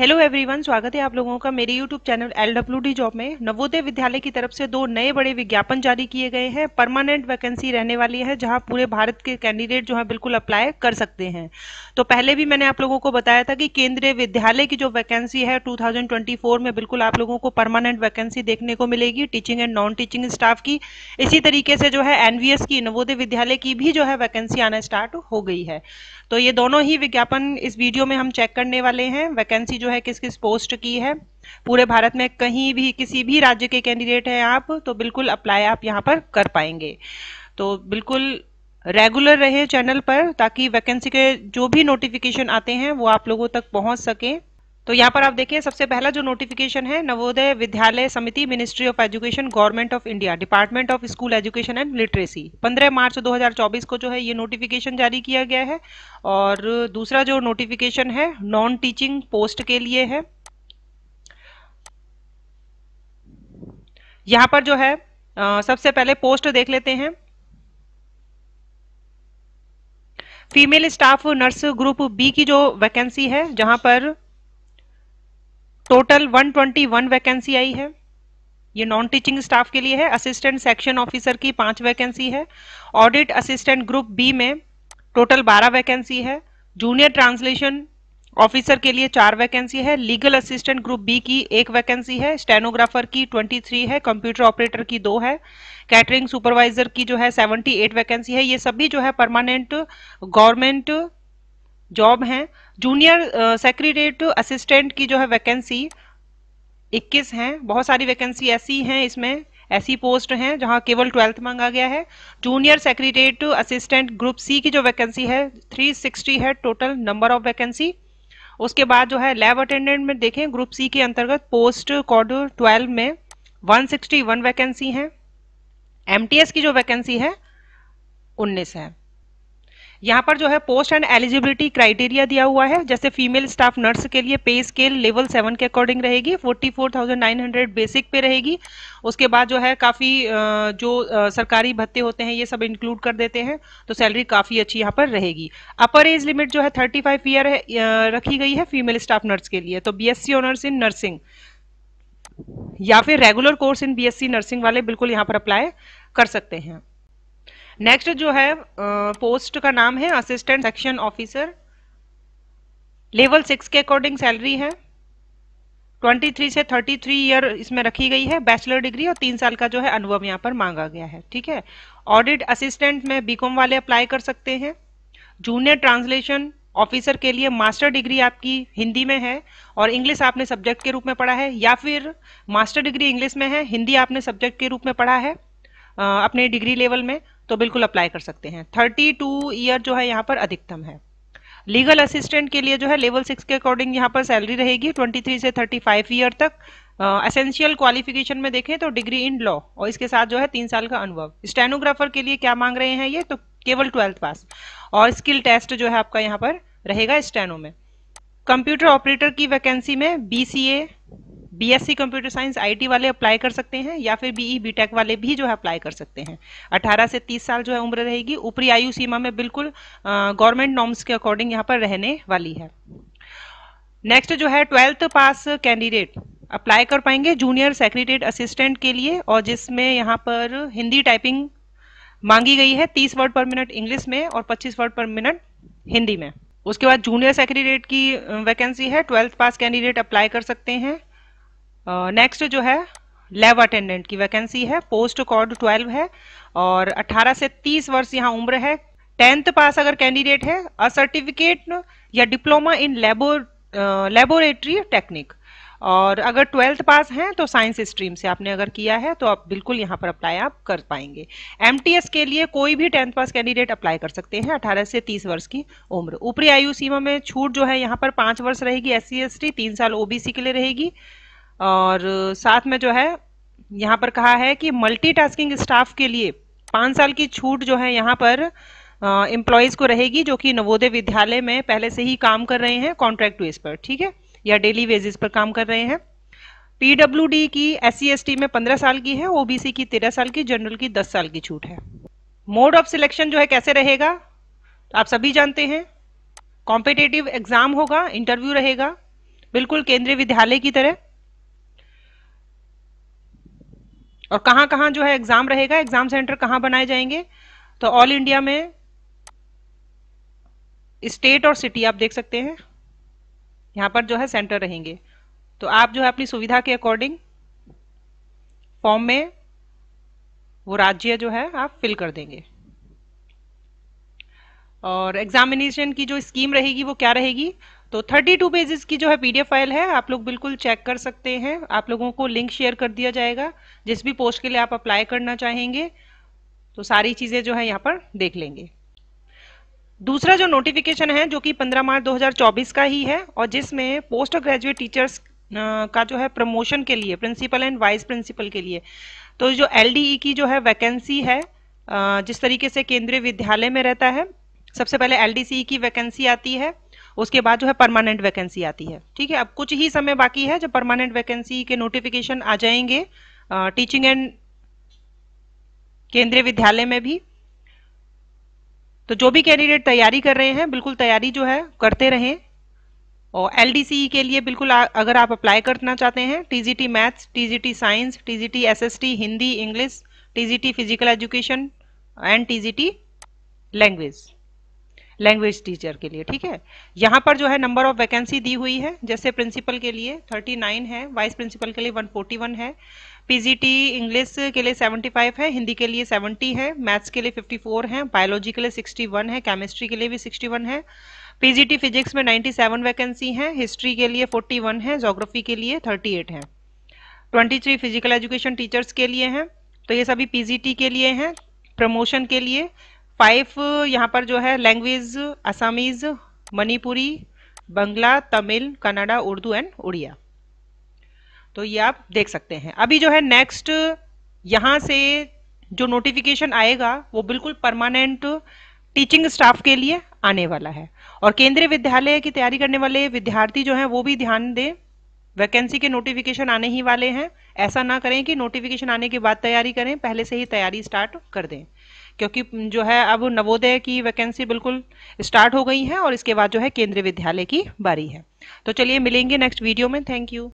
hello everyone स्वागत है आप लोगों का मेरे यूट्यूब चैनल डी जॉब में नवोदय विद्यालय की तरफ से दो नए बड़े विज्ञापन जारी किए गए हैं परमानेंट वैकेंसी रहने वाली है जहां पूरे भारत के कैंडिडेट जो है बिल्कुल अप्लाई कर सकते हैं तो पहले भी मैंने आप लोगों को बताया था कि केंद्रीय विद्यालय की जो वैकेंसी है टू में बिल्कुल आप लोगों को परमानेंट वैकेंसी देखने को मिलेगी teaching and non teaching staff की इसी तरीके से जो है एनवीएस की नवोदय विद्यालय की भी जो है वैकेंसी आना स्टार्ट हो गई है तो ये दोनों ही विज्ञापन इस वीडियो में हम चेक करने वाले हैं वैकेंसी जो है किस किस पोस्ट की है पूरे भारत में कहीं भी किसी भी राज्य के कैंडिडेट हैं आप तो बिल्कुल अप्लाई आप यहाँ पर कर पाएंगे तो बिल्कुल रेगुलर रहे चैनल पर ताकि वैकेंसी के जो भी नोटिफिकेशन आते हैं वो आप लोगों तक पहुँच सकें तो यहाँ पर आप देखिए सबसे पहला जो नोटिफिकेशन है Navodaya Vidyalaya Samiti ministry of education government of India department of school education and literacy 15 March 2024 को जो है ये नोटिफिकेशन जारी किया गया है और दूसरा जो नोटिफिकेशन है नॉन टीचिंग पोस्ट के लिए है यहाँ पर जो है सबसे पहले पोस्ट देख लेते हैं female staff nurse group B की जो वैकेंसी है जहां पर टोटल 121 वैकेंसी आई है ये नॉन टीचिंग स्टाफ के लिए है असिस्टेंट सेक्शन ऑफिसर की पांच वैकेंसी है ऑडिट असिस्टेंट ग्रुप बी में टोटल बारह वैकेंसी है जूनियर ट्रांसलेशन ऑफिसर के लिए चार वैकेंसी है लीगल असिस्टेंट ग्रुप बी की एक वैकेंसी है स्टेनोग्राफर की 23 है कंप्यूटर ऑपरेटर की दो है कैटरिंग सुपरवाइजर की जो है 78 वैकेंसी है ये सभी जो है परमानेंट गवर्नमेंट जॉब हैं जूनियर सेक्रेटरीट असिस्टेंट की जो है वैकेंसी 21 हैं बहुत सारी वैकेंसी ऐसी हैं इसमें ऐसी पोस्ट हैं जहां केवल ट्वेल्थ मांगा गया है junior secretariat assistant group C की जो वैकेंसी है 360 है टोटल नंबर ऑफ वैकेंसी उसके बाद जो है लैब अटेंडेंट में देखें ग्रुप सी के अंतर्गत पोस्ट कॉड ट्वेल्व में वन वैकेंसी है एम की जो वैकेंसी है उन्नीस है यहाँ पर जो है पोस्ट एंड एलिजिबिलिटी क्राइटेरिया दिया हुआ है जैसे फीमेल स्टाफ नर्स के लिए पे स्केल लेवल सेवन के अकॉर्डिंग रहेगी forty four thousand nine hundred basic pay रहेगी उसके बाद जो है काफ़ी जो सरकारी भत्ते होते हैं ये सब इंक्लूड कर देते हैं तो सैलरी काफ़ी अच्छी यहाँ पर रहेगी अपर एज लिमिट जो है थर्टी फाइव ईयर रखी गई है फीमेल स्टाफ नर्स के लिए तो B S C honours in nursing या फिर regular course in B nursing वाले बिल्कुल यहाँ पर अप्लाई कर सकते हैं नेक्स्ट जो है पोस्ट का नाम है assistant section officer level six के अकॉर्डिंग सैलरी है 23 से 33 ईयर इसमें रखी गई है बैचलर डिग्री और तीन साल का जो है अनुभव यहाँ पर मांगा गया है ठीक है ऑडिट असिस्टेंट में बीकॉम वाले अप्लाई कर सकते हैं जूनियर ट्रांसलेशन ऑफिसर के लिए मास्टर डिग्री आपकी हिंदी में है और इंग्लिश आपने सब्जेक्ट के रूप में पढ़ा है या फिर मास्टर डिग्री इंग्लिश में है हिंदी आपने सब्जेक्ट के रूप में पढ़ा है अपने डिग्री लेवल में तो बिल्कुल अप्लाई कर सकते हैं थर्टी टू ईयर जो है यहाँ पर अधिकतम है लीगल असिस्टेंट के लिए जो है लेवल सिक्स के अकॉर्डिंग यहाँ पर सैलरी रहेगी ट्वेंटी थ्री से थर्टी फाइव ईयर तक असेंशियल uh, क्वालिफिकेशन में देखें तो डिग्री इन लॉ और इसके साथ जो है तीन साल का अनुभव स्टेनोग्राफर के लिए क्या मांग रहे हैं ये तो केवल ट्वेल्थ पास और स्किल टेस्ट जो है आपका यहाँ पर रहेगा स्टेनो में कंप्यूटर ऑपरेटर की वैकेंसी में B BSc computer science IT वाले अप्लाई कर सकते हैं या फिर बीई बीटेक e वाले भी जो है अप्लाई कर सकते हैं 18 से 30 साल जो है उम्र रहेगी ऊपरी आयु सीमा में बिल्कुल गवर्नमेंट नॉर्म्स के अकॉर्डिंग यहाँ पर रहने वाली है नेक्स्ट जो है ट्वेल्थ पास कैंडिडेट अप्लाई कर पाएंगे जूनियर सेक्रेटरी असिस्टेंट के लिए और जिसमें यहाँ पर हिंदी टाइपिंग मांगी गई है 30 वर्ड पर मिनट इंग्लिश में और 25 वर्ड पर मिनट हिंदी में उसके बाद जूनियर सेक्रेटरीट की वैकेंसी है ट्वेल्थ पास कैंडिडेट अप्लाई कर सकते हैं नेक्स्ट जो है लैब अटेंडेंट की वैकेंसी है पोस्ट कोड 12 है और 18 से 30 वर्ष यहाँ उम्र है टेंथ पास अगर कैंडिडेट है अ सर्टिफिकेट या डिप्लोमा इन लेबो लेबोरेटरी टेक्निक और अगर ट्वेल्थ पास हैं तो साइंस स्ट्रीम से आपने अगर किया है तो आप बिल्कुल यहाँ पर अप्लाई आप कर पाएंगे एम के लिए कोई भी टेंथ पास कैंडिडेट अप्लाई कर सकते हैं 18 से 30 वर्ष की उम्र ऊपरी आयु सीमा में छूट जो है यहाँ पर पाँच वर्ष रहेगी एस सी तीन साल ओबीसी के लिए रहेगी और साथ में जो है यहाँ पर कहा है कि मल्टीटास्किंग स्टाफ के लिए पाँच साल की छूट जो है यहाँ पर एम्प्लॉयज़ को रहेगी जो कि नवोदय विद्यालय में पहले से ही काम कर रहे हैं कॉन्ट्रैक्ट बेस पर ठीक है या डेली वेजेस पर काम कर रहे हैं पीडब्ल्यूडी की एस सी e में 15 साल की है ओबीसी की 13 साल की जनरल की 10 साल की छूट है मोड ऑफ सिलेक्शन जो है कैसे रहेगा आप सभी जानते हैं कॉम्पिटेटिव एग्जाम होगा इंटरव्यू रहेगा बिल्कुल केंद्रीय विद्यालय की तरह और कहाँ कहाँ जो है एग्जाम रहेगा एग्जाम सेंटर कहाँ बनाए जाएंगे तो ऑल इंडिया में स्टेट और सिटी आप देख सकते हैं यहाँ पर जो है सेंटर रहेंगे तो आप जो है अपनी सुविधा के अकॉर्डिंग फॉर्म में वो राज्य जो है आप फिल कर देंगे और एग्जामिनेशन की जो स्कीम रहेगी वो क्या रहेगी तो 32 पेजेस की जो है पीडीएफ फाइल है आप लोग बिल्कुल चेक कर सकते हैं आप लोगों को लिंक शेयर कर दिया जाएगा जिस भी पोस्ट के लिए आप अप्लाई करना चाहेंगे तो सारी चीज़ें जो है यहाँ पर देख लेंगे दूसरा जो नोटिफिकेशन है जो कि 15 मार्च 2024 का ही है और जिसमें पोस्ट ग्रेजुएट टीचर्स का जो है प्रमोशन के लिए प्रिंसिपल एंड वाइस प्रिंसिपल के लिए तो जो एल e की जो है वैकेंसी है जिस तरीके से केंद्रीय विद्यालय में रहता है सबसे पहले एल e की वैकेंसी आती है उसके बाद जो है परमानेंट वैकेंसी आती है ठीक है अब कुछ ही समय बाकी है जब परमानेंट वैकेंसी के नोटिफिकेशन आ जाएंगे टीचिंग एंड केंद्रीय विद्यालय में भी तो जो भी कैंडिडेट तैयारी कर रहे हैं बिल्कुल तैयारी जो है करते रहें और एल e के लिए बिल्कुल अगर आप अप्लाई करना चाहते हैं T maths T science T SST Hindi English T physical education and T language language teacher के लिए ठीक है यहाँ पर जो है नंबर ऑफ वैकेंसी दी हुई है जैसे प्रिंसिपल के लिए 39 है वाइस प्रिंसिपल के लिए 141 है पीजीटी इंग्लिश के लिए 75 है हिंदी के लिए 70 है मैथ्स के लिए 54 है बायोलॉजी के लिए 61 है केमिस्ट्री के लिए भी 61 है पीजीटी फिजिक्स में 97 वैकेंसी है हिस्ट्री के लिए 41 है जोग्राफी के लिए 38 है 23 फिजिकल एजुकेशन टीचर्स के लिए हैं तो ये सभी पीजीटी के लिए हैं प्रमोशन के लिए फाइव यहाँ पर जो है लैंग्वेज असामीज मणिपुरी बंगला तमिल कन्नडा उर्दू एंड उड़िया तो ये आप देख सकते हैं अभी जो है नेक्स्ट यहाँ से जो नोटिफिकेशन आएगा वो बिल्कुल परमानेंट टीचिंग स्टाफ के लिए आने वाला है और केंद्रीय विद्यालय की तैयारी करने वाले विद्यार्थी जो हैं वो भी ध्यान दें वैकेंसी के नोटिफिकेशन आने ही वाले हैं ऐसा ना करें कि नोटिफिकेशन आने के बाद तैयारी करें पहले से ही तैयारी स्टार्ट कर दें क्योंकि जो है अब नवोदय की वैकेंसी बिल्कुल स्टार्ट हो गई है और इसके बाद जो है केंद्रीय विद्यालय की बारी है तो चलिए मिलेंगे नेक्स्ट वीडियो में थैंक यू